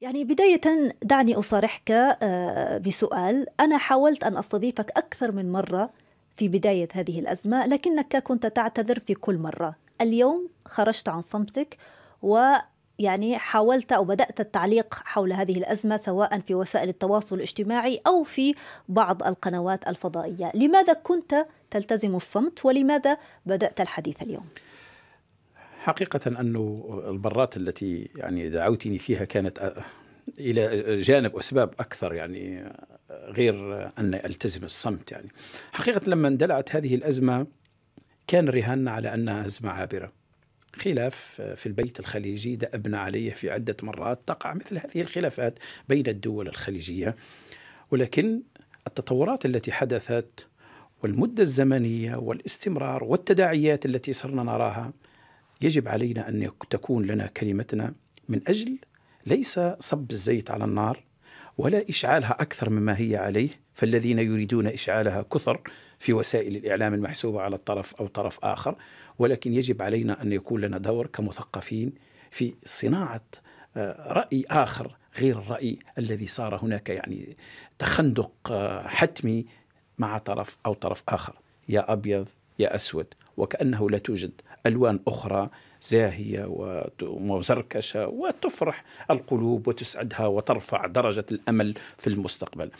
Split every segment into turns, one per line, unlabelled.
يعني بداية دعني أصارحك آه، بسؤال أنا حاولت أن أستضيفك أكثر من مرة في بداية هذه الأزمة لكنك كنت تعتذر في كل مرة اليوم خرجت عن صمتك ويعني حاولت أو بدأت التعليق حول هذه الأزمة سواء في وسائل التواصل الاجتماعي أو في بعض القنوات الفضائية لماذا كنت تلتزم الصمت ولماذا بدأت الحديث اليوم؟
حقيقة أنه البرات التي يعني دعوتني فيها كانت آه، إلى جانب أسباب أكثر يعني آه، غير أن ألتزم الصمت يعني حقيقة لما اندلعت هذه الأزمة كان رهاننا على أنها أزمة عابرة خلاف آه، في البيت الخليجي دأبنا عليه في عدة مرات تقع مثل هذه الخلافات بين الدول الخليجية ولكن التطورات التي حدثت والمدة الزمنية والاستمرار والتداعيات التي صرنا نراها يجب علينا ان تكون لنا كلمتنا من اجل ليس صب الزيت على النار ولا اشعالها اكثر مما هي عليه فالذين يريدون اشعالها كثر في وسائل الاعلام المحسوبه على الطرف او طرف اخر ولكن يجب علينا ان يكون لنا دور كمثقفين في صناعه آه، راي اخر غير الراي الذي صار هناك يعني تخندق آه، حتمي مع طرف او طرف اخر يا ابيض يا اسود وكانه لا توجد ألوان أخرى زاهية ومزركشة وتفرح القلوب وتسعدها وترفع درجة الأمل في المستقبل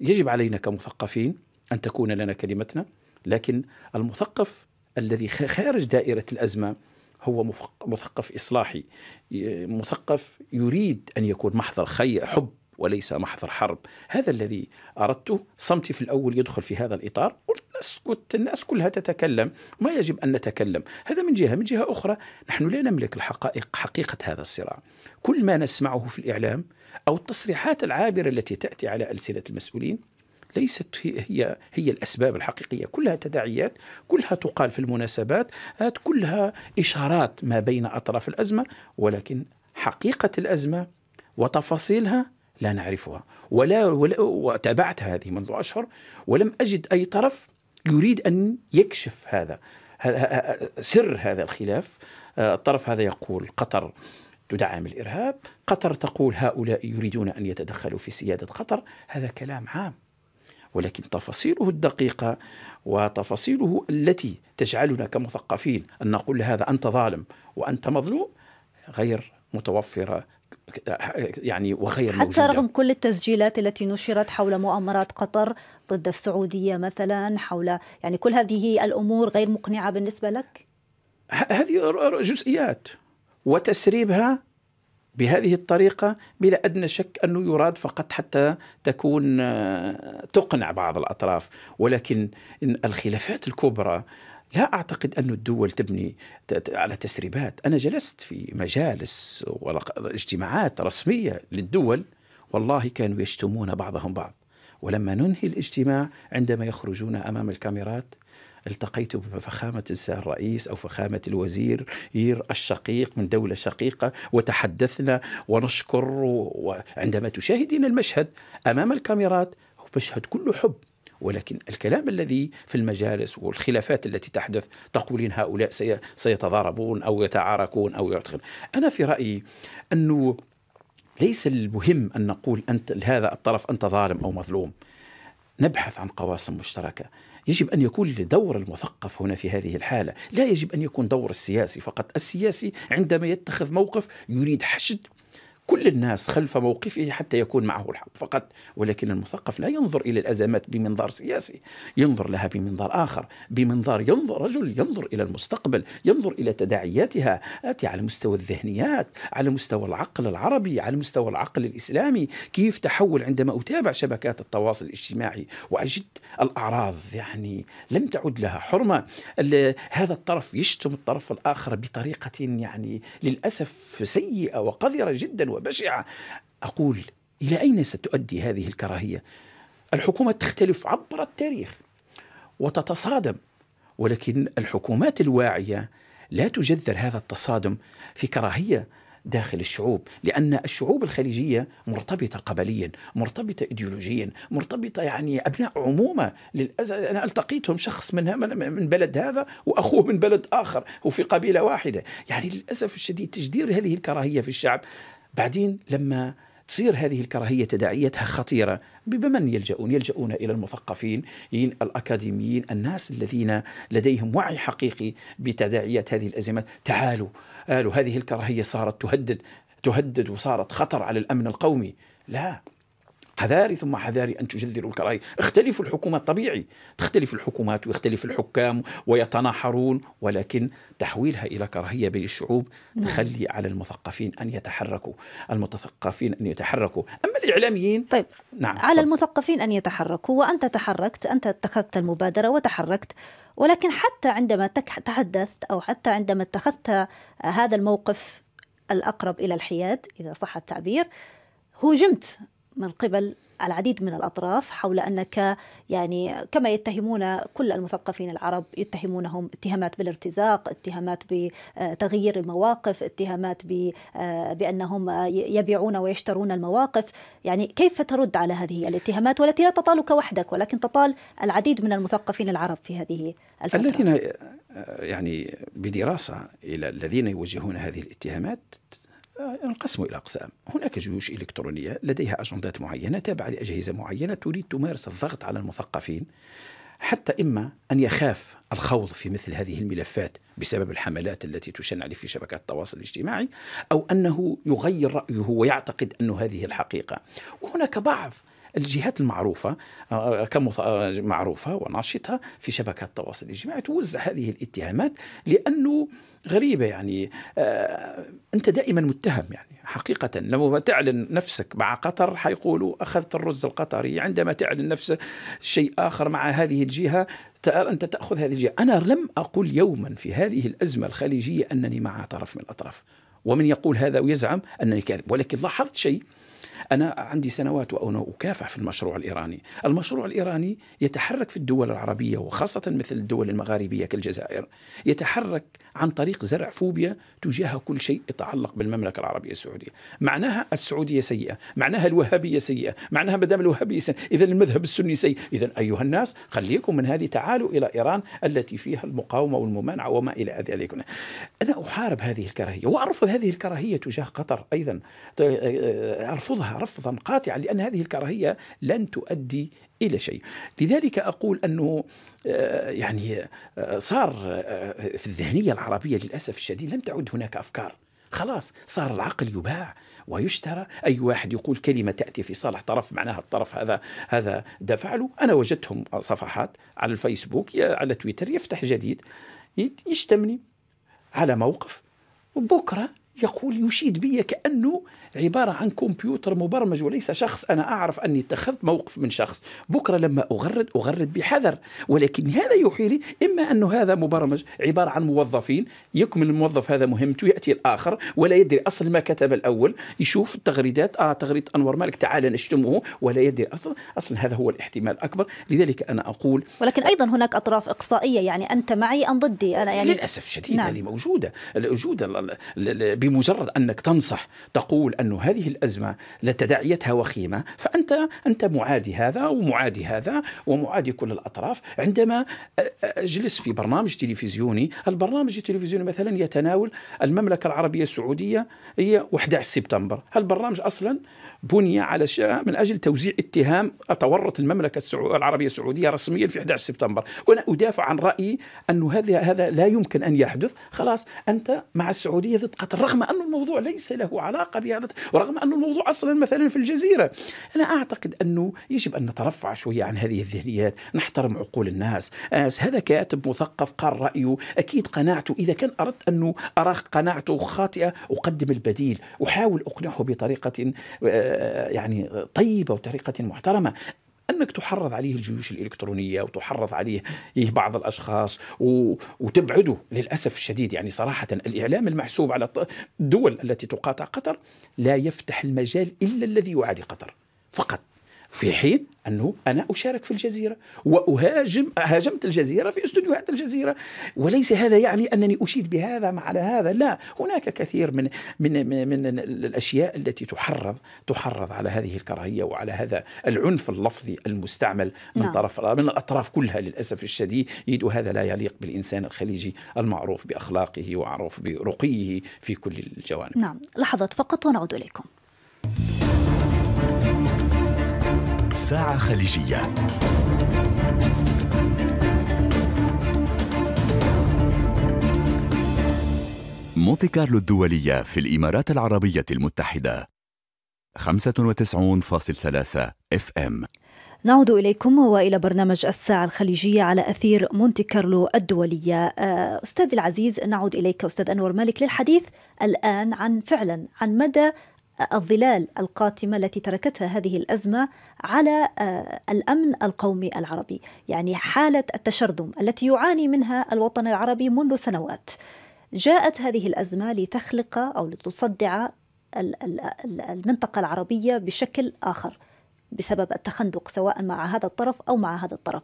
يجب علينا كمثقفين أن تكون لنا كلمتنا لكن المثقف الذي خارج دائرة الأزمة هو مثقف إصلاحي مثقف يريد أن يكون محضر خير حب وليس محضر حرب هذا الذي أردته صمتي في الأول يدخل في هذا الإطار اسكت الناس كلها تتكلم ما يجب أن نتكلم هذا من جهة من جهة أخرى نحن لا نملك الحقائق حقيقة هذا الصراع كل ما نسمعه في الإعلام أو التصريحات العابرة التي تأتي على ألسنة المسؤولين ليست هي هي الاسباب الحقيقيه، كلها تداعيات، كلها تقال في المناسبات، كلها اشارات ما بين اطراف الازمه، ولكن حقيقه الازمه وتفاصيلها لا نعرفها ولا, ولا وتابعت هذه منذ أشهر ولم أجد أي طرف يريد أن يكشف هذا سر هذا الخلاف آه، الطرف هذا يقول قطر تدعم الإرهاب قطر تقول هؤلاء يريدون أن يتدخلوا في سيادة قطر هذا كلام عام ولكن تفاصيله الدقيقة وتفاصيله التي تجعلنا كمثقفين أن نقول هذا أنت ظالم وأنت مظلوم غير متوفرة يعني وغير حتى موجودة. رغم
كل التسجيلات التي نشرت حول مؤامرات قطر ضد السعودية مثلا حول يعني كل هذه الأمور غير مقنعة بالنسبة لك؟
هذه جزئيات وتسريبها بهذه الطريقة بلا أدنى شك أنه يراد فقط حتى تكون آه، تقنع بعض الأطراف ولكن الخلافات الكبرى لا أعتقد أن الدول تبني على تسريبات أنا جلست في مجالس واجتماعات رسمية للدول والله كانوا يشتمون بعضهم بعض ولما ننهي الاجتماع عندما يخرجون أمام الكاميرات التقيت بفخامة الرئيس أو فخامة الوزير الشقيق من دولة شقيقة وتحدثنا ونشكر وعندما تشاهدين المشهد أمام الكاميرات هو مشهد كله حب ولكن الكلام الذي في المجالس والخلافات التي تحدث تقولين هؤلاء سيتضاربون أو يتعاركون أو يدخل أنا في رأيي أنه ليس المهم أن نقول أنت لهذا الطرف أنت ظالم أو مظلوم نبحث عن قواسم مشتركه يجب أن يكون دور المثقف هنا في هذه الحالة لا يجب أن يكون دور السياسي فقط السياسي عندما يتخذ موقف يريد حشد كل الناس خلف موقفه حتى يكون معه الحق فقط ولكن المثقف لا ينظر إلى الأزمات بمنظار سياسي ينظر لها بمنظار آخر بمنظار ينظر رجل ينظر إلى المستقبل ينظر إلى تداعياتها آتي على مستوى الذهنيات على مستوى العقل العربي على مستوى العقل الإسلامي كيف تحول عندما أتابع شبكات التواصل الاجتماعي وأجد الأعراض يعني لم تعد لها حرمة هذا الطرف يشتم الطرف الآخر بطريقة يعني للأسف سيئة وقذرة جدا وبشعة أقول إلى أين ستؤدي هذه الكراهية الحكومة تختلف عبر التاريخ وتتصادم ولكن الحكومات الواعية لا تجذر هذا التصادم في كراهية داخل الشعوب لأن الشعوب الخليجية مرتبطة قبليا مرتبطة إيديولوجيا مرتبطة يعني أبناء عمومة للأز... أنا التقيتهم شخص من من بلد هذا وأخوه من بلد آخر وفي قبيلة واحدة يعني للأسف الشديد تجدير هذه الكراهية في الشعب بعدين لما تصير هذه الكراهية تداعيتها خطيرة بمن يلجؤون يلجؤون إلى المثقفين الأكاديميين الناس الذين لديهم وعي حقيقي بتداعيات هذه الأزمات تعالوا قالوا هذه الكراهية صارت تهدد تهدد وصارت خطر على الأمن القومي لا حذاري ثم حذاري أن تجذروا الكراهية اختلف الحكومات طبيعي تختلف الحكومات ويختلف الحكام ويتناحرون ولكن تحويلها إلى كراهية بين الشعوب نعم. تخلي على المثقفين أن يتحركوا المثقفين أن يتحركوا
أما الإعلاميين طيب نعم على المثقفين أن يتحركوا وأنت تحركت أنت اتخذت المبادرة وتحركت ولكن حتى عندما تحدثت أو حتى عندما اتخذت هذا الموقف الأقرب إلى الحياد إذا صح التعبير هجمت من قبل العديد من الأطراف حول أنك يعني كما يتهمون كل المثقفين العرب يتهمونهم اتهامات بالارتزاق اتهامات بتغيير المواقف اتهامات آه، بأنهم يبيعون ويشترون المواقف يعني كيف ترد على هذه الاتهامات والتي لا تطالك وحدك ولكن تطال العديد من المثقفين العرب في هذه الفترة الذين
آه، يعني بدراسة إلى الذين يوجهون هذه الاتهامات ينقسم إلى أقسام هناك جيوش إلكترونية لديها أجندات معينة تابعة لأجهزة معينة تريد تمارس الضغط على المثقفين حتى إما أن يخاف الخوض في مثل هذه الملفات بسبب الحملات التي تشن عليه في شبكات التواصل الاجتماعي أو أنه يغير رأيه ويعتقد أن هذه الحقيقة وهناك بعض الجهات المعروفة آه، آه، آه، معروفة وناشطة في شبكات التواصل الاجتماعي توزع هذه الاتهامات لأنه غريبة يعني أنت دائما متهم يعني حقيقة لما تعلن نفسك مع قطر حيقولوا أخذت الرز القطري عندما تعلن نفسك شيء آخر مع هذه الجهة أنت تأخذ هذه الجهة أنا لم أقل يوما في هذه الأزمة الخليجية أنني مع طرف من الأطراف ومن يقول هذا ويزعم أنني كاذب ولكن لاحظت شيء أنا عندي سنوات وأنا أكافح في المشروع الإيراني المشروع الإيراني يتحرك في الدول العربية وخاصة مثل الدول المغاربية كالجزائر يتحرك عن طريق زرع فوبيا تجاه كل شيء يتعلق بالمملكة العربية السعودية معناها السعودية سيئة معناها الوهابية سيئة معناها ما دام الوهابية إذا المذهب السني سيء إذا أيها الناس خليكم من هذه تعالوا إلى إيران التي فيها المقاومة والممانعة وما إلى ذلك أنا أحارب هذه الكراهية وأرفض هذه الكراهية تجاه قطر أيضا أرفضها رفضها رفضا قاطعا لأن هذه الكراهية لن تؤدي إلى شيء لذلك أقول أنه آه، يعني آه، صار آه، في الذهنية العربية للأسف الشديد لم تعد هناك أفكار خلاص صار العقل يباع ويشترى أي واحد يقول كلمة تأتي في صالح طرف معناها الطرف هذا هذا دفع له أنا وجدتهم صفحات على الفيسبوك على تويتر يفتح جديد يشتمني على موقف وبكره يقول يشيد بي كأنه عبارة عن كمبيوتر مبرمج وليس شخص أنا أعرف أني اتخذت موقف من شخص بكرة لما أغرد أغرد بحذر ولكن هذا يوحي لي إما أن هذا مبرمج عبارة عن موظفين يكمل الموظف هذا مهمته يأتي الآخر ولا يدري أصل ما كتب الأول يشوف التغريدات آه تغريدة أنور مالك تعال نشتمه ولا يدري أصل أصل هذا هو الاحتمال الأكبر لذلك أنا أقول
ولكن أيضا هناك أطراف إقصائية يعني أنت معي أم ضدي أنا يعني للأسف
الشديد نعم. هذه موجودة موجودة بمجرد انك تنصح تقول أن هذه الازمه لتداعياتها وخيمه فانت انت معادي هذا ومعادي هذا ومعادي كل الاطراف عندما اجلس في برنامج تلفزيوني، البرنامج التلفزيوني مثلا يتناول المملكه العربيه السعوديه هي 11 سبتمبر، البرنامج اصلا بني على من اجل توزيع اتهام تورط المملكه العربيه السعوديه رسميا في 11 سبتمبر، وانا ادافع عن رايي انه هذا هذا لا يمكن ان يحدث، خلاص انت مع السعوديه ضد قطر رغم رغم أن الموضوع ليس له علاقة بهذا ورغم أن الموضوع أصلا مثلا في الجزيرة أنا أعتقد أنه يجب أن نترفع شوية عن هذه الذهنيات نحترم عقول الناس آس آه، هذا كاتب مثقف قال رأيه أكيد قناعته إذا كان أردت أنه أرى قناعته خاطئة أقدم البديل أحاول أقنعه بطريقة آه، يعني طيبة وطريقة محترمة انك تحرض عليه الجيوش الالكترونيه وتحرض عليه إيه، بعض الاشخاص وتبعده للاسف الشديد يعني صراحه الاعلام المحسوب على الدول التي تقاطع قطر لا يفتح المجال الا الذي يعادي قطر فقط في حين انه انا اشارك في الجزيره واهاجم هاجمت الجزيره في استوديوهات الجزيره وليس هذا يعني انني اشيد بهذا على هذا لا هناك كثير من من من الاشياء التي تحرض تحرض على هذه الكراهيه وعلى هذا العنف اللفظي المستعمل من نعم. طرف من الاطراف كلها للاسف الشديد يد هذا لا يليق بالانسان الخليجي المعروف باخلاقه ومعروف برقيه في كل الجوانب
نعم لحظه فقط ونعود اليكم
ساعة خليجية مونتي كارلو الدولية في الإمارات العربية المتحدة 95.3 اف ام
نعود إليكم وإلى برنامج الساعة الخليجية على أثير مونتي كارلو الدولية آه، أستاذ العزيز نعود إليك أستاذ أنور مالك للحديث الآن عن فعلا عن مدى الظلال القاتمه التي تركتها هذه الازمه على آه، الامن القومي العربي، يعني حاله التشرذم التي يعاني منها الوطن العربي منذ سنوات. جاءت هذه الازمه لتخلق او لتصدع المنطقه العربيه بشكل اخر بسبب التخندق سواء مع هذا الطرف او مع هذا الطرف.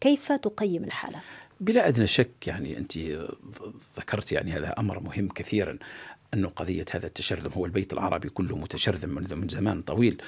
كيف تقيم الحاله؟
بلا ادنى شك يعني انت ذكرت يعني هذا امر مهم كثيرا أن قضية هذا التشرذم هو البيت العربي كله متشرذم منذ من زمان طويل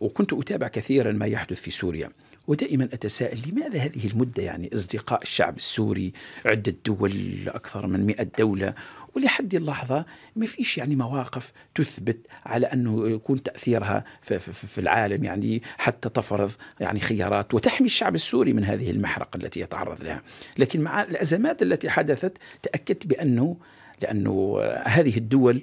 وكنت أتابع كثيرا ما يحدث في سوريا ودائما أتساءل لماذا هذه المدة يعني أصدقاء الشعب السوري عدة دول أكثر من مئة دولة ولحد اللحظة ما فيش يعني مواقف تثبت على أنه يكون تأثيرها في, في العالم يعني حتى تفرض يعني خيارات وتحمي الشعب السوري من هذه المحرقة التي يتعرض لها لكن مع الأزمات التي حدثت تأكدت بأنه لأنه هذه الدول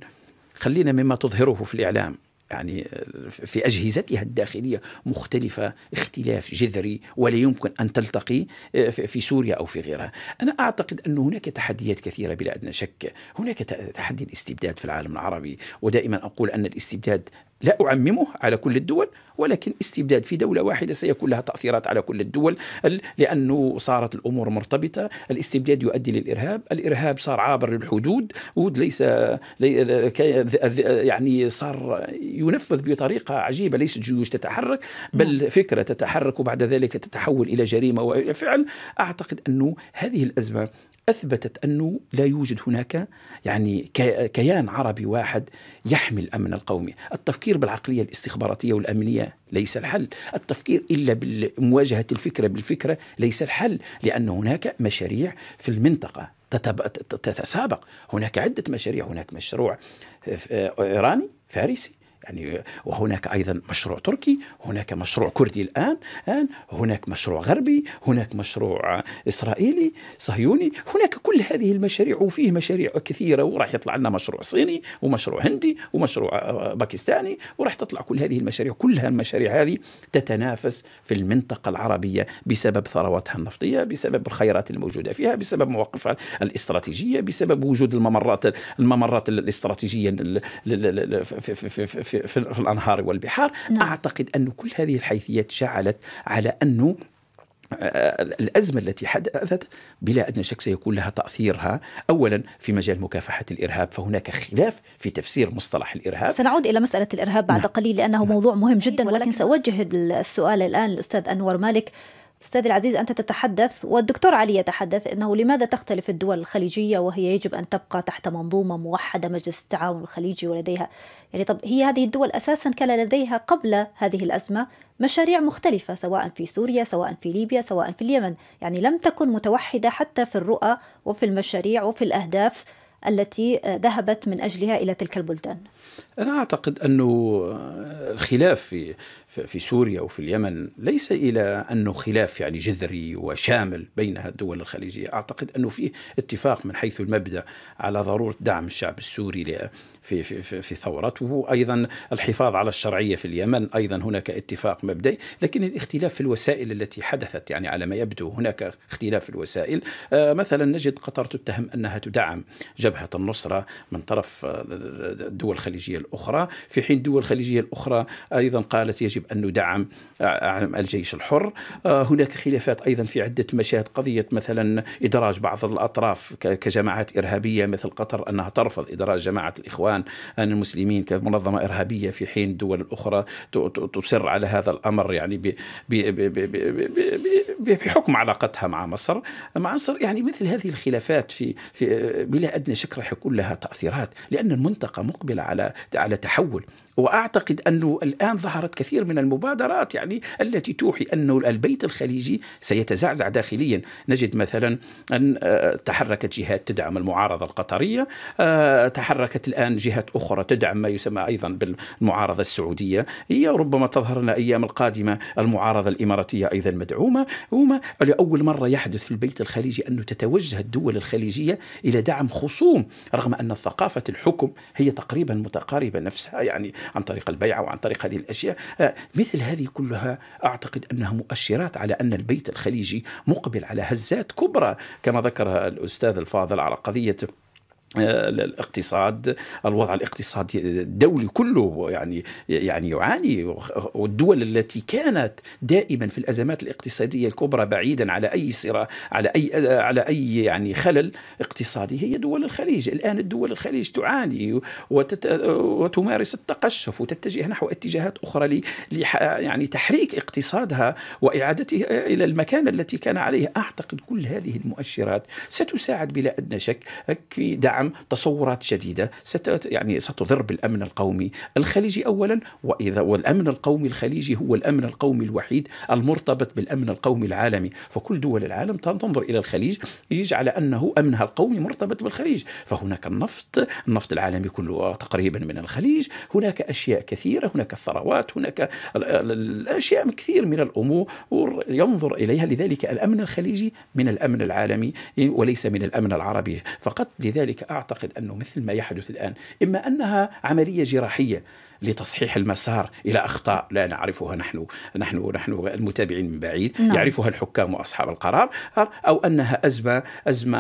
خلينا مما تظهره في الإعلام يعني في أجهزتها الداخلية مختلفة اختلاف جذري ولا يمكن أن تلتقي في سوريا أو في غيرها أنا أعتقد أن هناك تحديات كثيرة بلا أدنى شك هناك تحدي الاستبداد في العالم العربي ودائما أقول أن الاستبداد لا أعممه على كل الدول ولكن استبداد في دولة واحدة سيكون لها تأثيرات على كل الدول لأنه صارت الأمور مرتبطة الاستبداد يؤدي للإرهاب الإرهاب صار عابر للحدود وليس يعني صار ينفذ بطريقة عجيبة ليست جيوش تتحرك بل نعم. فكرة تتحرك وبعد ذلك تتحول إلى جريمة وفعل أعتقد أنه هذه الأزمة اثبتت انه لا يوجد هناك يعني كيان عربي واحد يحمي الامن القومي، التفكير بالعقليه الاستخباراتيه والامنيه ليس الحل، التفكير الا بمواجهه الفكره بالفكره ليس الحل، لان هناك مشاريع في المنطقه تتسابق، هناك عده مشاريع، هناك مشروع آه، ايراني فارسي يعني وهناك أيضا مشروع تركي هناك مشروع كردي الآن هناك مشروع غربي هناك مشروع إسرائيلي صهيوني هناك كل هذه المشاريع وفيه مشاريع كثيرة وراح يطلع لنا مشروع صيني ومشروع هندي ومشروع باكستاني وراح تطلع كل هذه المشاريع كلها المشاريع هذه تتنافس في المنطقة العربية بسبب ثرواتها النفطية بسبب الخيرات الموجودة فيها بسبب مواقفها الاستراتيجية بسبب وجود الممرات الممرات الاستراتيجية في, في, في, في, في, الأنهار والبحار نعم. أعتقد أن كل هذه الحيثيات جعلت على أنه آه، الأزمة التي حدثت بلا أدنى شك سيكون لها تأثيرها أولا في مجال مكافحة الإرهاب فهناك خلاف في تفسير مصطلح الإرهاب
سنعود إلى مسألة الإرهاب بعد نعم. قليل لأنه نعم. موضوع مهم جدا ولكن سأوجه السؤال الآن للأستاذ أنور مالك أستاذ العزيز أنت تتحدث والدكتور علي يتحدث أنه لماذا تختلف الدول الخليجية وهي يجب أن تبقى تحت منظومة موحدة مجلس التعاون الخليجي ولديها يعني طب هي هذه الدول أساسا كان لديها قبل هذه الأزمة مشاريع مختلفة سواء في سوريا سواء في ليبيا سواء في اليمن يعني لم تكن متوحدة حتى في الرؤى وفي المشاريع وفي الأهداف التي ذهبت من اجلها الى تلك البلدان؟
انا اعتقد انه الخلاف في في سوريا وفي اليمن ليس الى انه خلاف يعني جذري وشامل بين الدول الخليجيه، اعتقد انه فيه اتفاق من حيث المبدا على ضروره دعم الشعب السوري في في في ثورته ايضا الحفاظ على الشرعيه في اليمن ايضا هناك اتفاق مبدئي لكن الاختلاف في الوسائل التي حدثت يعني على ما يبدو هناك اختلاف في الوسائل آه، مثلا نجد قطر تتهم انها تدعم جبهه النصره من طرف آه، الدول الخليجيه الاخرى في حين الدول الخليجيه الاخرى ايضا قالت يجب ان ندعم آه، الجيش الحر هناك خلافات ايضا في عده مشاهد قضيه مثلا ادراج بعض الاطراف كجماعات ارهابيه مثل قطر انها ترفض ادراج جماعه الاخوان عن عن المسلمين كمنظمه ارهابيه في حين الدول الاخرى تصر على هذا الامر يعني بحكم علاقتها مع مصر مع مصر يعني مثل هذه الخلافات في في بلا ادنى شك راح يكون لها تاثيرات لان المنطقه مقبله على على تحول واعتقد انه الان ظهرت كثير من المبادرات يعني التي توحي انه البيت الخليجي سيتزعزع داخليا، نجد مثلا ان آه، تحركت جهات تدعم المعارضه القطريه، آه، تحركت الان جهة جهات أخرى تدعم ما يسمى أيضا بالمعارضة السعودية هي ربما تظهر لنا أيام القادمة المعارضة الإماراتية أيضا مدعومة وما لأول مرة يحدث في البيت الخليجي أنه تتوجه الدول الخليجية إلى دعم خصوم رغم أن ثقافة الحكم هي تقريبا متقاربة نفسها يعني عن طريق البيعة وعن طريق هذه الأشياء آه، مثل هذه كلها أعتقد أنها مؤشرات على أن البيت الخليجي مقبل على هزات كبرى كما ذكرها الأستاذ الفاضل على قضية الاقتصاد آه، الوضع الاقتصادي الدولي كله يعني يعني يعاني والدول التي كانت دائما في الازمات الاقتصاديه الكبرى بعيدا على اي صراع على اي على اي يعني خلل اقتصادي هي دول الخليج الان الدول الخليج تعاني وتت وتمارس التقشف وتتجه نحو اتجاهات اخرى ل يعني تحريك اقتصادها واعادته الى المكان التي كان عليه اعتقد كل هذه المؤشرات ستساعد بلا ادنى شك في دعم تدعم تصورات جديده ست يعني ستضر بالامن القومي الخليجي اولا واذا والامن القومي الخليجي هو الامن القومي الوحيد المرتبط بالامن القومي العالمي فكل دول العالم تنظر الى الخليج على انه امنها القومي مرتبط بالخليج فهناك النفط النفط العالمي كله تقريبا من الخليج هناك اشياء كثيره هناك الثروات هناك الاشياء كثير من الامور ينظر اليها لذلك الامن الخليجي من الامن العالمي وليس من الامن العربي فقط لذلك أعتقد أنه مثل ما يحدث الآن إما أنها عملية جراحية لتصحيح المسار الى اخطاء لا نعرفها نحن نحن نحن المتابعين من بعيد نعم. يعرفها الحكام واصحاب القرار او انها ازمه ازمه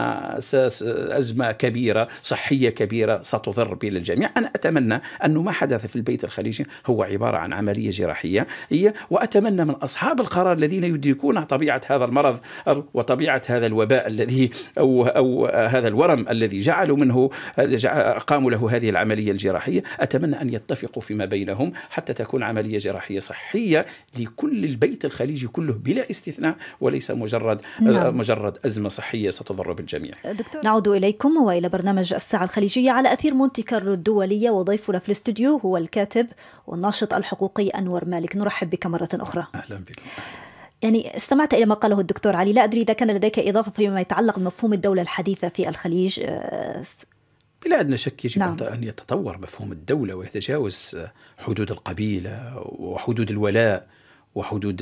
ازمه كبيره صحيه كبيره ستضر بنا الجميع انا اتمنى انه ما حدث في البيت الخليجي هو عباره عن عمليه جراحيه هي واتمنى من اصحاب القرار الذين يدركون طبيعه هذا المرض وطبيعه هذا الوباء الذي او او هذا الورم الذي جعلوا منه قاموا له هذه العمليه الجراحيه اتمنى ان يتفقوا في فيما بينهم حتى تكون عملية جراحية صحية لكل البيت الخليجي كله بلا استثناء وليس مجرد نعم. آه، مجرد أزمة صحية ستضر بالجميع
دكتور نعود إليكم وإلى برنامج الساعة الخليجية على أثير مونتي كارلو الدولية وضيفنا في الاستوديو هو الكاتب والناشط الحقوقي أنور مالك نرحب بك مرة أخرى أهلا بك يعني استمعت إلى ما قاله الدكتور علي لا أدري إذا كان لديك إضافة فيما يتعلق بمفهوم الدولة الحديثة في الخليج آه،
بلا أدنى شك يجب نعم. أن يتطور مفهوم الدولة ويتجاوز حدود القبيلة وحدود الولاء وحدود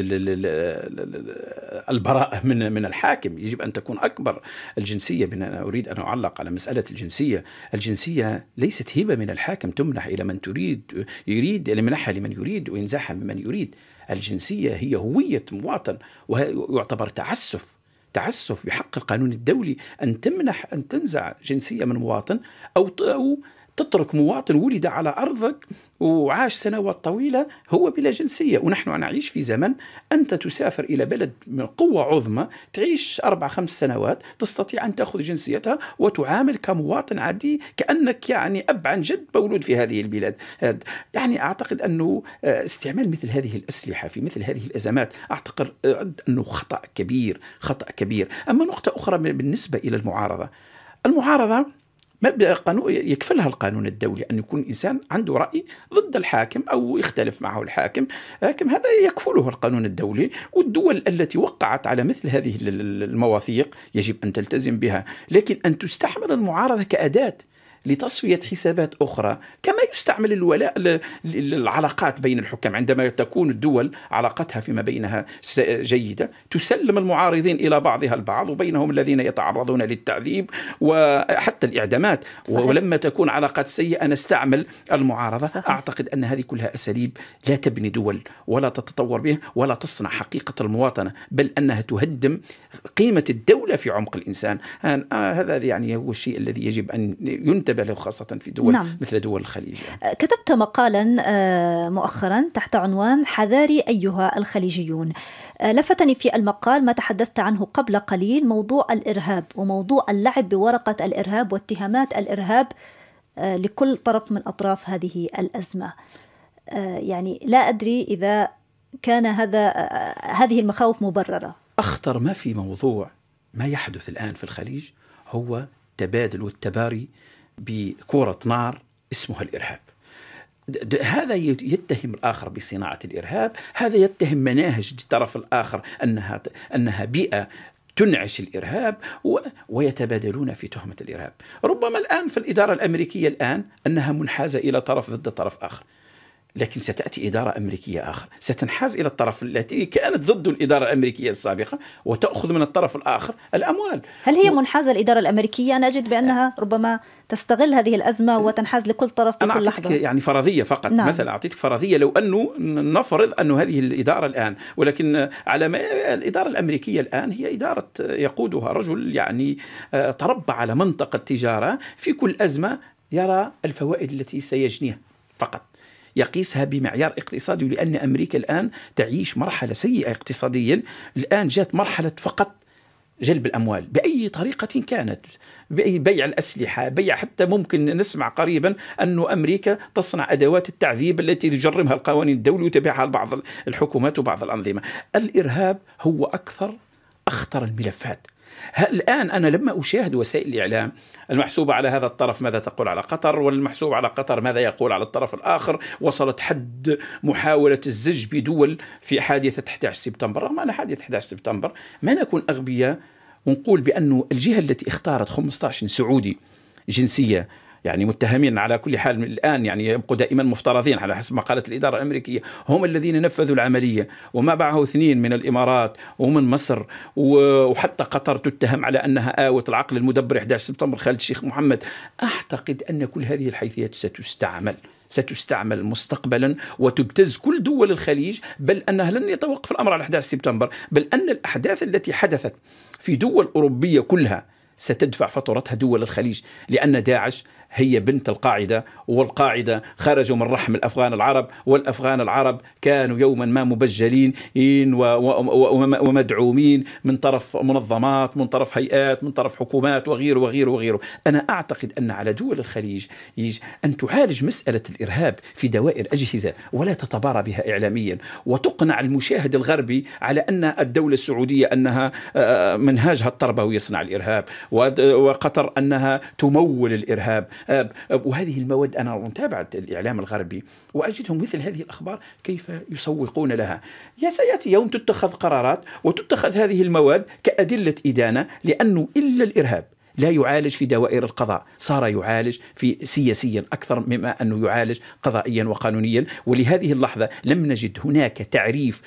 البراءة من من الحاكم يجب أن تكون أكبر الجنسية بنا أريد أن أعلق على مسألة الجنسية الجنسية ليست هبة من الحاكم تمنح إلى من تريد يريد يمنحها لمن يريد وينزعها ممن يريد الجنسية هي هوية مواطن ويعتبر تعسف التعسف بحق القانون الدولي أن تمنح أن تنزع جنسية من مواطن أو أو تترك مواطن ولد على أرضك وعاش سنوات طويلة هو بلا جنسية ونحن نعيش في زمن أنت تسافر إلى بلد من قوة عظمى تعيش أربع خمس سنوات تستطيع أن تأخذ جنسيتها وتعامل كمواطن عادي كأنك يعني أب عن جد مولود في هذه البلاد يعني أعتقد أنه آه، استعمال مثل هذه الأسلحة في مثل هذه الأزمات أعتقد آه، أنه خطأ كبير خطأ كبير أما نقطة أخرى بالنسبة إلى المعارضة المعارضة مبدا قانون يكفلها القانون الدولي ان يكون الانسان عنده راي ضد الحاكم او يختلف معه الحاكم لكن هذا يكفله القانون الدولي والدول التي وقعت على مثل هذه المواثيق يجب ان تلتزم بها لكن ان تستعمل المعارضه كاداه لتصفية حسابات أخرى كما يستعمل الولاء للعلاقات بين الحكام عندما تكون الدول علاقتها فيما بينها جيدة تسلم المعارضين إلى بعضها البعض وبينهم الذين يتعرضون للتعذيب وحتى الإعدامات صحيح. ولما تكون علاقات سيئة نستعمل المعارضة صحيح. أعتقد أن هذه كلها أساليب لا تبني دول ولا تتطور به ولا تصنع حقيقة المواطنة بل أنها تهدم قيمة الدولة في عمق الإنسان آه، هذا يعني هو الشيء الذي يجب أن ينتبه مستجابة له خاصة في دول نعم. مثل دول الخليج
آه، كتبت مقالا آه، مؤخرا تحت عنوان حذاري أيها الخليجيون آه، لفتني في المقال ما تحدثت عنه قبل قليل موضوع الإرهاب وموضوع اللعب بورقة الإرهاب واتهامات الإرهاب لكل طرف من أطراف هذه الأزمة يعني لا أدري إذا كان هذا هذه المخاوف مبررة
أخطر ما في موضوع ما يحدث الآن في الخليج هو تبادل والتباري بكرة نار اسمها الإرهاب هذا يتهم الآخر بصناعة الإرهاب هذا يتهم مناهج الطرف الآخر أنها, أنها بيئة تنعش الارهاب و... ويتبادلون في تهمه الارهاب. ربما الان في الاداره الامريكيه الان انها منحازه الى طرف ضد طرف اخر، لكن ستأتي إدارة أمريكية آخر ستنحاز إلى الطرف التي كانت ضد الإدارة الأمريكية السابقة وتأخذ من الطرف الآخر الأموال
هل هي منحازة الإدارة الأمريكية؟ نجد بأنها ربما تستغل هذه الأزمة وتنحاز لكل طرف في أنا كل لحظة
يعني فرضية فقط نعم. مثلا أعطيتك فرضية لو أنه نفرض أن هذه الإدارة الآن ولكن على ما الإدارة الأمريكية الآن هي إدارة يقودها رجل يعني آه، تربى على منطقة تجارة في كل أزمة يرى الفوائد التي سيجنيها فقط يقيسها بمعيار اقتصادي لأن أمريكا الآن تعيش مرحلة سيئة اقتصاديا الآن جات مرحلة فقط جلب الاموال باي طريقه كانت بأي بيع الاسلحه بيع حتى ممكن نسمع قريبا أن امريكا تصنع ادوات التعذيب التي تجرمها القوانين الدولي وتبعها بعض الحكومات وبعض الانظمه الارهاب هو اكثر اخطر الملفات الآن أنا لما أشاهد وسائل الإعلام المحسوبة على هذا الطرف ماذا تقول على قطر والمحسوب على قطر ماذا يقول على الطرف الآخر وصلت حد محاولة الزج بدول في حادثة 11 سبتمبر رغم أن حادثة 11 سبتمبر ما نكون أغبياء ونقول بأن الجهة التي اختارت 15 سعودي جنسية يعني متهمين على كل حال الان يعني يبقوا دائما مفترضين على حسب ما قالت الاداره الامريكيه هم الذين نفذوا العمليه وما معه اثنين من الامارات ومن مصر وحتى قطر تتهم على انها اوت العقل المدبر 11 سبتمبر خالد الشيخ محمد اعتقد ان كل هذه الحيثيات ستستعمل ستستعمل مستقبلا وتبتز كل دول الخليج بل انها لن يتوقف الأمر على 11 سبتمبر بل أن الأحداث التي حدثت في دول أوروبية كلها ستدفع فاتورتها دول الخليج لأن داعش هي بنت القاعدة والقاعدة خرجوا من رحم الأفغان العرب والأفغان العرب كانوا يوما ما مبجلين ومدعومين من طرف منظمات من طرف هيئات من طرف حكومات وغيره وغيره وغيره أنا أعتقد أن على دول الخليج أن تعالج مسألة الإرهاب في دوائر أجهزة ولا تتبارى بها إعلاميا وتقنع المشاهد الغربي على أن الدولة السعودية أنها آه، آه، منهاجها التربوي يصنع الإرهاب وقطر أنها تمول الإرهاب وهذه المواد أنا متابعة الإعلام الغربي وأجدهم مثل هذه الأخبار كيف يسوقون لها يا سيأتي يوم تتخذ قرارات وتتخذ هذه المواد كأدلة إدانة لأنه إلا الإرهاب لا يعالج في دوائر القضاء صار يعالج في سياسيا أكثر مما أنه يعالج قضائيا وقانونيا ولهذه اللحظة لم نجد هناك تعريف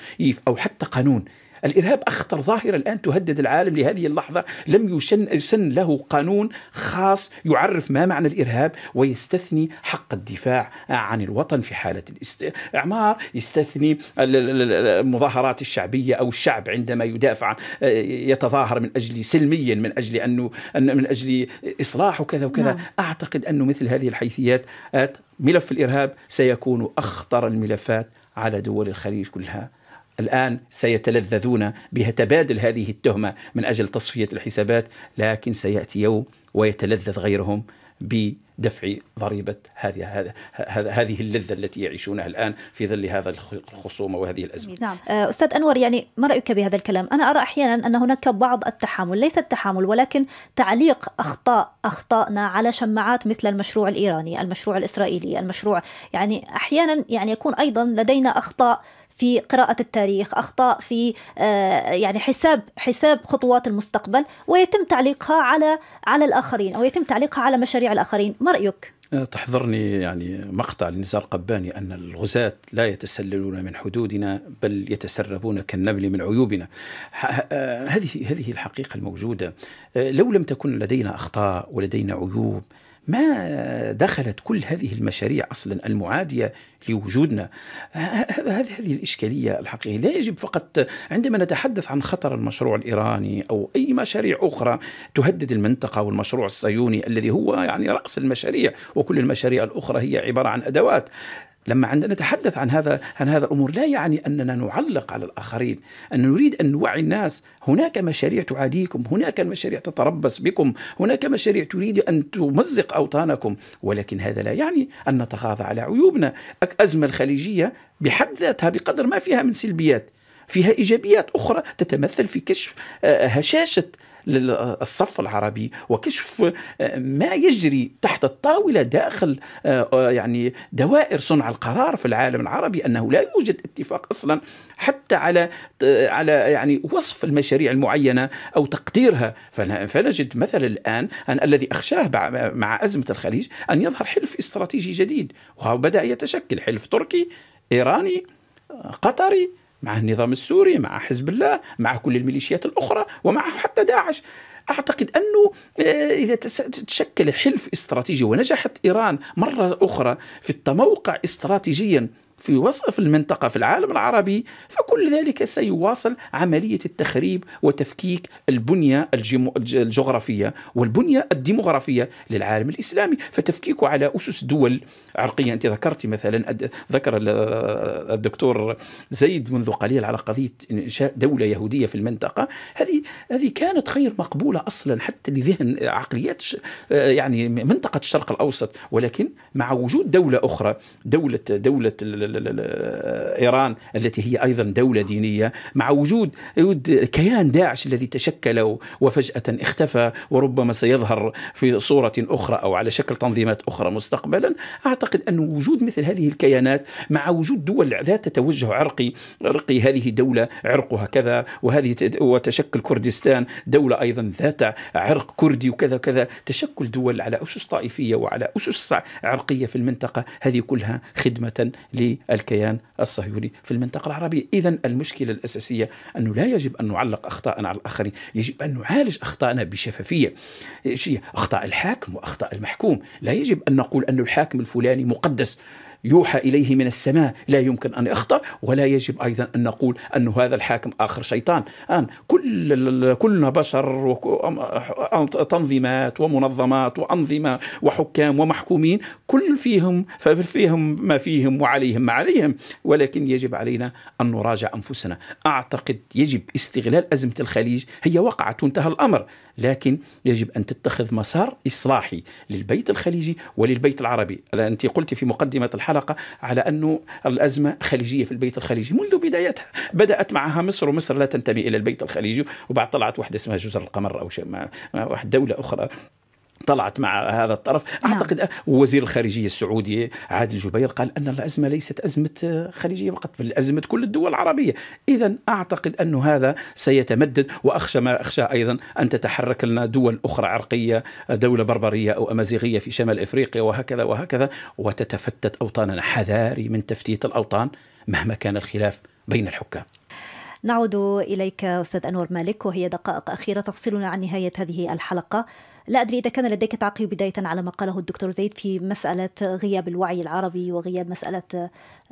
أو حتى قانون الإرهاب أخطر ظاهرة الآن تهدد العالم لهذه اللحظة لم يسن, يسن له قانون خاص يعرف ما معنى الإرهاب ويستثني حق الدفاع عن الوطن في حالة الاعمار يستثني المظاهرات الشعبية أو الشعب عندما يدافع عن يتظاهر من أجل سلميا من أجل أنه من أجل إصلاح وكذا وكذا نعم. أعتقد أنه مثل هذه الحيثيات ملف الإرهاب سيكون أخطر الملفات على دول الخليج كلها الآن سيتلذذون بتبادل هذه التهمة من أجل تصفية الحسابات لكن سيأتي يوم ويتلذذ غيرهم بدفع ضريبة هذه هذه اللذة التي يعيشونها الآن في ظل هذا الخصومة وهذه الأزمة
نعم آه، أستاذ أنور يعني ما رأيك بهذا الكلام أنا أرى أحيانا أن هناك بعض التحامل ليس التحامل ولكن تعليق أخطاء أخطائنا على شماعات مثل المشروع الإيراني المشروع الإسرائيلي المشروع يعني أحيانا يعني يكون أيضا لدينا أخطاء في قراءة التاريخ أخطاء في آه، يعني حساب حساب خطوات المستقبل ويتم تعليقها على على الآخرين أو يتم تعليقها على مشاريع الآخرين ما رأيك؟
آه، تحضرني يعني مقطع لنزار قباني أن الغزاة لا يتسللون من حدودنا بل يتسربون كالنمل من عيوبنا آه، هذه هذه الحقيقة الموجودة لو لم تكن لدينا أخطاء ولدينا عيوب ما دخلت كل هذه المشاريع اصلا المعاديه لوجودنا هذه الاشكاليه الحقيقيه لا يجب فقط عندما نتحدث عن خطر المشروع الايراني او اي مشاريع اخرى تهدد المنطقه والمشروع الصهيوني الذي هو يعني راس المشاريع وكل المشاريع الاخرى هي عباره عن ادوات لما عندنا نتحدث عن هذا عن هذا الامور لا يعني اننا نعلق على الاخرين، ان نريد ان نوعي الناس، هناك مشاريع تعاديكم، هناك مشاريع تتربص بكم، هناك مشاريع تريد ان تمزق اوطانكم، ولكن هذا لا يعني ان نتغاضى على عيوبنا، الازمه الخليجيه بحد ذاتها بقدر ما فيها من سلبيات، فيها ايجابيات اخرى تتمثل في كشف آه، هشاشه للصف العربي وكشف آه، ما يجري تحت الطاولة داخل آه، آه، يعني دوائر صنع القرار في العالم العربي أنه لا يوجد اتفاق أصلا حتى على على يعني وصف المشاريع المعينة أو تقديرها فنجد مثلا الآن أن الذي أخشاه مع أزمة الخليج أن يظهر حلف استراتيجي جديد وهو بدأ يتشكل حلف تركي إيراني قطري مع النظام السوري مع حزب الله مع كل الميليشيات الأخرى ومع حتى داعش أعتقد أنه آه، إذا تشكل حلف استراتيجي ونجحت إيران مرة أخرى في التموقع استراتيجيا في وصف المنطقة في العالم العربي فكل ذلك سيواصل عملية التخريب وتفكيك البنية الجغرافية والبنية الديمغرافية للعالم الإسلامي فتفكيكه على أسس دول عرقية أنت ذكرت مثلا ذكر الدكتور زيد منذ قليل على قضية إنشاء دولة يهودية في المنطقة هذه هذه كانت غير مقبولة أصلا حتى لذهن عقليات يعني منطقة الشرق الأوسط ولكن مع وجود دولة أخرى دولة دولة إيران التي هي أيضا دولة دينية مع وجود كيان داعش الذي تشكل وفجأة اختفى وربما سيظهر في صورة أخرى أو على شكل تنظيمات أخرى مستقبلا أعتقد أن وجود مثل هذه الكيانات مع وجود دول ذات توجه عرقي عرقي هذه دولة عرقها كذا وهذه وتشكل كردستان دولة أيضا ذات عرق كردي وكذا كذا تشكل دول على أسس طائفية وعلى أسس عرقية في المنطقة هذه كلها خدمة الكيان الصهيوني في المنطقة العربية إذا المشكلة الأساسية أنه لا يجب أن نعلق أخطاءنا على الآخرين يجب أن نعالج أخطاءنا بشفافية أخطاء الحاكم وأخطاء المحكوم لا يجب أن نقول أن الحاكم الفلاني مقدس يوحى إليه من السماء لا يمكن أن يخطأ ولا يجب أيضا أن نقول أن هذا الحاكم آخر شيطان الآن كل كلنا بشر تنظيمات ومنظمات وأنظمة وحكام ومحكومين كل فيهم فيهم ما فيهم وعليهم ما عليهم ولكن يجب علينا أن نراجع أنفسنا أعتقد يجب استغلال أزمة الخليج هي وقعت وانتهى الأمر لكن يجب أن تتخذ مسار إصلاحي للبيت الخليجي وللبيت العربي أنت قلت في مقدمة الحلقة الحلقة على أن الأزمة خليجية في البيت الخليجي منذ بدايتها بدأت معها مصر ومصر لا تنتمي إلى البيت الخليجي وبعد طلعت واحدة اسمها جزر القمر أو شيء واحد دولة أخرى طلعت مع هذا الطرف نعم. اعتقد نعم. وزير الخارجيه السعودي عادل جبير قال ان الازمه ليست ازمه خليجيه فقط بل ازمه كل الدول العربيه اذا اعتقد ان هذا سيتمدد واخشى ما اخشى ايضا ان تتحرك لنا دول اخرى عرقيه دوله بربريه او امازيغيه في شمال افريقيا وهكذا وهكذا وتتفتت اوطاننا حذاري من تفتيت الاوطان مهما كان الخلاف بين الحكام
نعود إليك أستاذ أنور مالك وهي دقائق أخيرة تفصلنا عن نهاية هذه الحلقة لا أدري إذا كان لديك تعقيب بداية على ما قاله الدكتور زيد في مسألة غياب الوعي العربي وغياب مسألة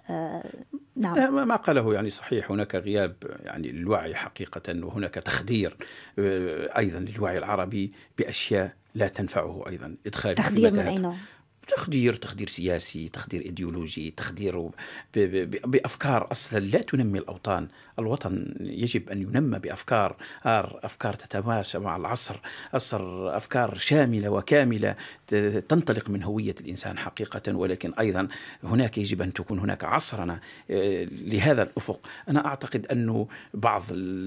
آه، نعم آه، ما
قاله يعني صحيح هناك غياب يعني الوعي حقيقة وهناك تخدير آه، أيضا للوعي العربي بأشياء لا تنفعه أيضا إدخال تخدير من أي نوع؟ تخدير تخدير سياسي تخدير ايديولوجي تخدير بافكار اصلا لا تنمي الاوطان الوطن يجب ان ينمى بافكار افكار تتماشى مع العصر اصر افكار شامله وكامله تنطلق من هويه الانسان حقيقه ولكن ايضا هناك يجب ان تكون هناك عصرنا آه، لهذا الافق انا اعتقد انه بعض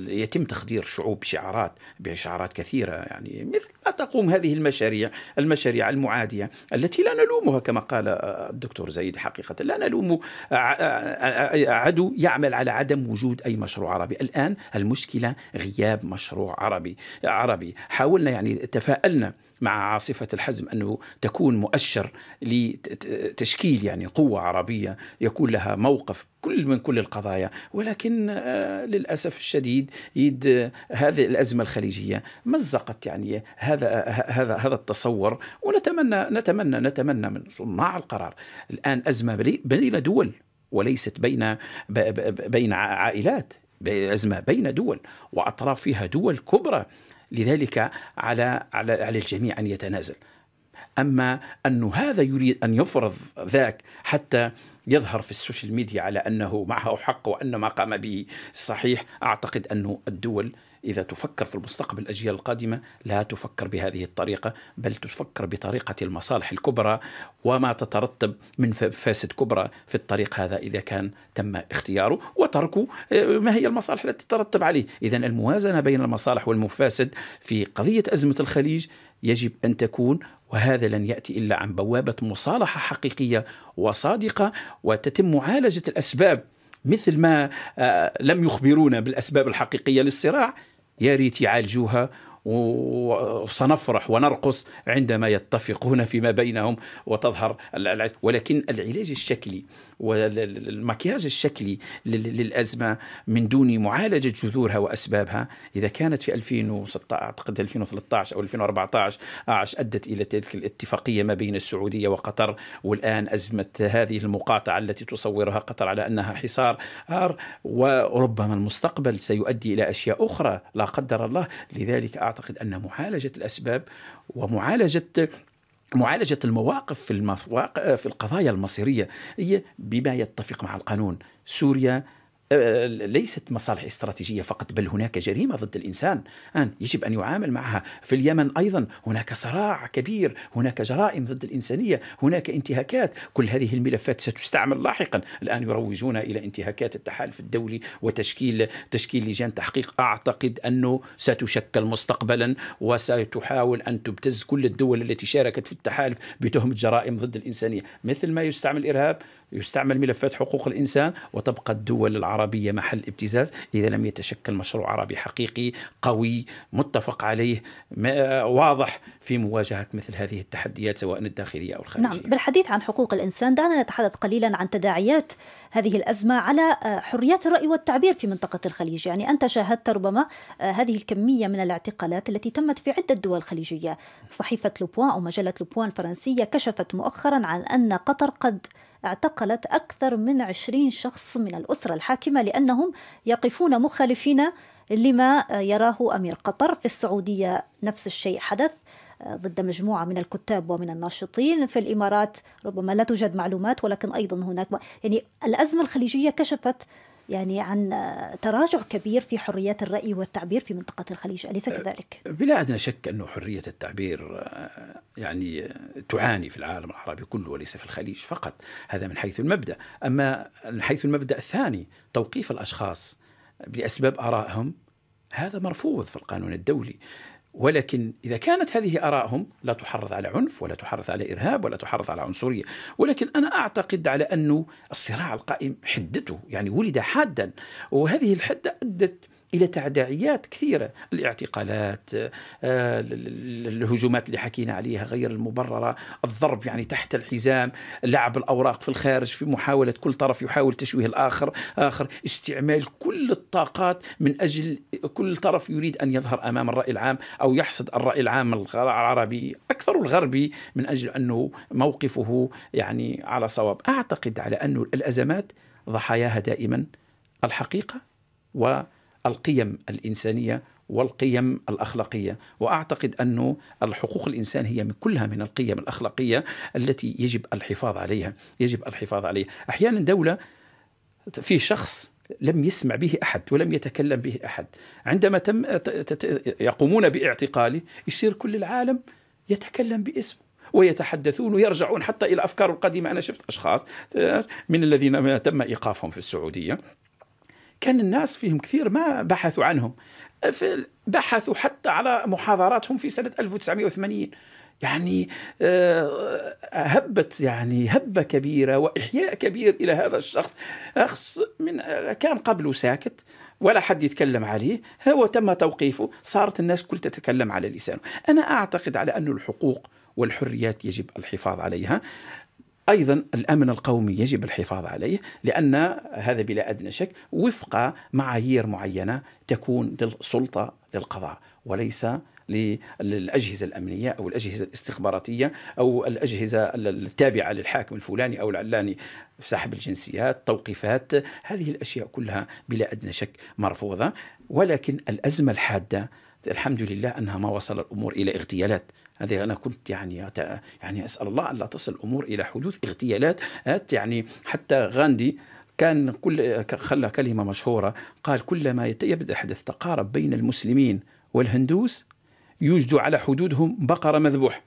يتم تخدير شعوب بشعارات بشعارات كثيره يعني مثل ما تقوم هذه المشاريع المشاريع المعاديه التي لا نلوم نلومها كما قال الدكتور زيد حقيقة لا نلوم آه، آه، آه، عدو يعمل على عدم وجود أي مشروع عربي الآن المشكلة غياب مشروع عربي عربي حاولنا يعني تفاءلنا مع عاصفة الحزم أنه تكون مؤشر لتشكيل يعني قوة عربية يكون لها موقف كل من كل القضايا ولكن آه، للأسف الشديد يد آه، هذه الأزمة الخليجية مزقت يعني هذا آه، هذا هذا التصور ونتمنى نتمنى نتمنى من صناع القرار الآن أزمة بين دول وليست بين بين عائلات أزمة بين دول وأطراف فيها دول كبرى لذلك على على على الجميع ان يتنازل اما انه هذا يريد ان يفرض ذاك حتى يظهر في السوشيال ميديا على انه معه حق وان ما قام به صحيح اعتقد انه الدول إذا تفكر في المستقبل الأجيال القادمة لا تفكر بهذه الطريقة بل تفكر بطريقة المصالح الكبرى وما تترتب من فاسد كبرى في الطريق هذا إذا كان تم اختياره وترك آه، ما هي المصالح التي تترتب عليه إذا الموازنة بين المصالح والمفاسد في قضية أزمة الخليج يجب ان تكون وهذا لن ياتي الا عن بوابه مصالحه حقيقيه وصادقه وتتم معالجه الاسباب مثل ما آه، لم يخبرونا بالاسباب الحقيقيه للصراع يا ريت يعالجوها وسنفرح ونرقص عندما يتفقون فيما بينهم وتظهر ولكن العلاج الشكلي والمكياج الشكلي للأزمة من دون معالجة جذورها وأسبابها إذا كانت في 2016 أعتقد 2013 أو 2014 أدت إلى تلك الاتفاقية ما بين السعودية وقطر والآن أزمة هذه المقاطعة التي تصورها قطر على أنها حصار آر وربما المستقبل سيؤدي إلى أشياء أخرى لا قدر الله لذلك أعتقد أن معالجة الأسباب ومعالجة معالجة المواقف في, المواقف في القضايا المصيرية هي بما يتفق مع القانون سوريا أه، ليست مصالح استراتيجية فقط بل هناك جريمة ضد الإنسان يجب أن يعامل معها في اليمن أيضا هناك صراع كبير هناك جرائم ضد الإنسانية هناك انتهاكات كل هذه الملفات ستستعمل لاحقا الآن يروجون إلى انتهاكات التحالف الدولي وتشكيل تشكيل لجان تحقيق أعتقد أنه ستشكل مستقبلا وستحاول أن تبتز كل الدول التي شاركت في التحالف بتهمة جرائم ضد الإنسانية مثل ما يستعمل الإرهاب يستعمل ملفات حقوق الإنسان وتبقى الدول العربية محل ابتزاز إذا لم يتشكل مشروع عربي حقيقي قوي متفق عليه واضح في مواجهة مثل هذه التحديات سواء الداخلية أو الخارجية نعم
بالحديث عن حقوق الإنسان دعنا نتحدث قليلا عن تداعيات هذه الأزمة على آه، حريات الرأي والتعبير في منطقة الخليج يعني أنت شاهدت ربما آه، هذه الكمية من الاعتقالات التي تمت في عدة دول خليجية صحيفة لوبوان أو مجلة لوبوان الفرنسية كشفت مؤخرا عن أن قطر قد اعتقلت أكثر من عشرين شخص من الأسرة الحاكمة لأنهم يقفون مخالفين لما آه، يراه أمير قطر في السعودية نفس الشيء حدث ضد مجموعة من الكتاب ومن الناشطين في الإمارات ربما لا توجد معلومات ولكن أيضا هناك يعني الأزمة الخليجية كشفت يعني عن آه، تراجع كبير في حريات الرأي والتعبير في منطقة الخليج أليس آه، كذلك؟
بلا أدنى شك أن حرية التعبير آه، يعني تعاني في العالم العربي كله وليس في الخليج فقط هذا من حيث المبدأ أما من حيث المبدأ الثاني توقيف الأشخاص بأسباب آرائهم هذا مرفوض في القانون الدولي ولكن إذا كانت هذه آرائهم لا تحرض على عنف ولا تحرض على إرهاب ولا تحرض على عنصرية ولكن أنا أعتقد على أن الصراع القائم حدته يعني ولد حادا وهذه الحدة أدت الى تداعيات كثيره الاعتقالات آه، الهجومات اللي حكينا عليها غير المبرره الضرب يعني تحت الحزام لعب الاوراق في الخارج في محاوله كل طرف يحاول تشويه الاخر اخر استعمال كل الطاقات من اجل كل طرف يريد ان يظهر امام الراي العام او يحصد الراي العام العربي اكثر الغربي من اجل انه موقفه يعني على صواب اعتقد على انه الازمات ضحاياها دائما الحقيقه و القيم الانسانيه والقيم الاخلاقيه، واعتقد انه الحقوق الانسان هي من كلها من القيم الاخلاقيه التي يجب الحفاظ عليها، يجب الحفاظ عليها، احيانا دوله في شخص لم يسمع به احد ولم يتكلم به احد، عندما تم يقومون باعتقاله يصير كل العالم يتكلم باسمه. ويتحدثون ويرجعون حتى الى افكار القديمه انا شفت اشخاص من الذين تم ايقافهم في السعوديه كان الناس فيهم كثير ما بحثوا عنهم بحثوا حتى على محاضراتهم في سنة 1980 يعني آه، هبت يعني هبة كبيرة وإحياء كبير إلى هذا الشخص أخص من كان قبله ساكت ولا حد يتكلم عليه هو تم توقيفه صارت الناس كل تتكلم على لسانه أنا أعتقد على أن الحقوق والحريات يجب الحفاظ عليها ايضا الامن القومي يجب الحفاظ عليه لان هذا بلا ادنى شك وفق معايير معينه تكون للسلطه للقضاء وليس للأجهزة الأمنية أو الأجهزة الاستخباراتية أو الأجهزة التابعة للحاكم الفلاني أو العلاني في سحب الجنسيات توقيفات هذه الأشياء كلها بلا أدنى شك مرفوضة ولكن الأزمة الحادة الحمد لله أنها ما وصل الأمور إلى اغتيالات هذه انا كنت يعني يعني اسال الله ان لا تصل الامور الى حدوث اغتيالات يعني حتى غاندي كان كل خلى كلمه مشهوره قال كلما يبدا حدث تقارب بين المسلمين والهندوس يوجد على حدودهم بقرة مذبوح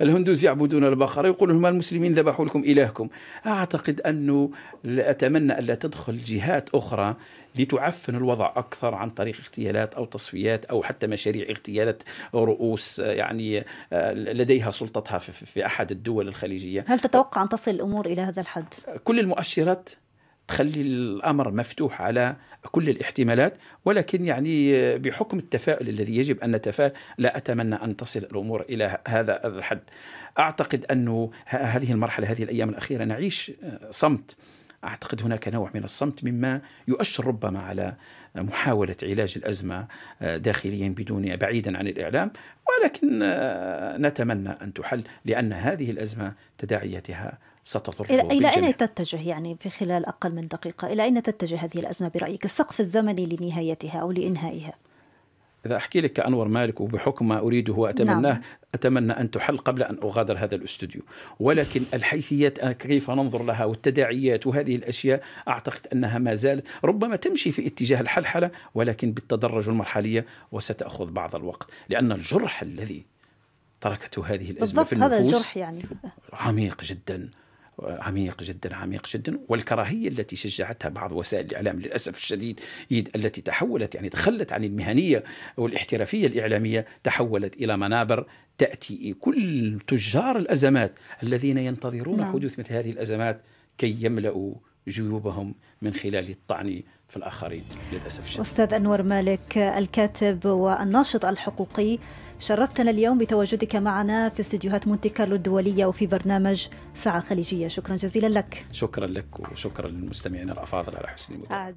الهندوس يعبدون البقرة يقولون هم المسلمين ذبحوا لكم إلهكم أعتقد أنه أتمنى ألا تدخل جهات أخرى لتعفن الوضع أكثر عن طريق اغتيالات أو تصفيات أو حتى مشاريع اغتيالات رؤوس يعني آه، لديها سلطتها في أحد الدول الخليجية
هل تتوقع أن تصل الأمور إلى هذا الحد؟
كل المؤشرات تخلي الامر مفتوح على كل الاحتمالات ولكن يعني بحكم التفاؤل الذي يجب ان نتفائل لا اتمنى ان تصل الامور الى هذا الحد. اعتقد انه هذه المرحله هذه الايام الاخيره نعيش آه، صمت اعتقد هناك نوع من الصمت مما يؤشر ربما على محاولة علاج الأزمة آه، داخليا بدون بعيدا عن الإعلام ولكن آه، نتمنى أن تحل لأن هذه الأزمة تداعياتها ستضر إلى, إلى أين
تتجه يعني في خلال أقل من دقيقة إلى أين تتجه هذه الأزمة برأيك السقف الزمني لنهايتها أو لإنهائها
إذا أحكي لك كأنور مالك وبحكم ما أريده وأتمناه نعم. أتمنى أن تحل قبل أن أغادر هذا الاستوديو ولكن الحيثيات كيف ننظر لها والتداعيات وهذه الأشياء أعتقد أنها ما زالت ربما تمشي في اتجاه الحلحلة ولكن بالتدرج المرحلية وستأخذ بعض الوقت لأن الجرح الذي تركته هذه الأزمة في النفوس هذا الجرح يعني عميق جدا عميق جدا عميق جدا والكراهية التي شجعتها بعض وسائل الإعلام للأسف الشديد التي تحولت يعني تخلت عن المهنية والاحترافية الإعلامية تحولت إلى منابر تأتي كل تجار الأزمات الذين ينتظرون نعم. حدوث مثل هذه الأزمات كي يملأوا جيوبهم من خلال الطعن في الآخرين للأسف الشديد أستاذ
أنور مالك الكاتب والناشط الحقوقي شرفتنا اليوم بتواجدك معنا في استديوهات مونتي كارلو الدولية وفي برنامج ساعة خليجية شكرا جزيلا لك
شكرا لك وشكرا للمستمعين الأفاضل على حسن المتابعة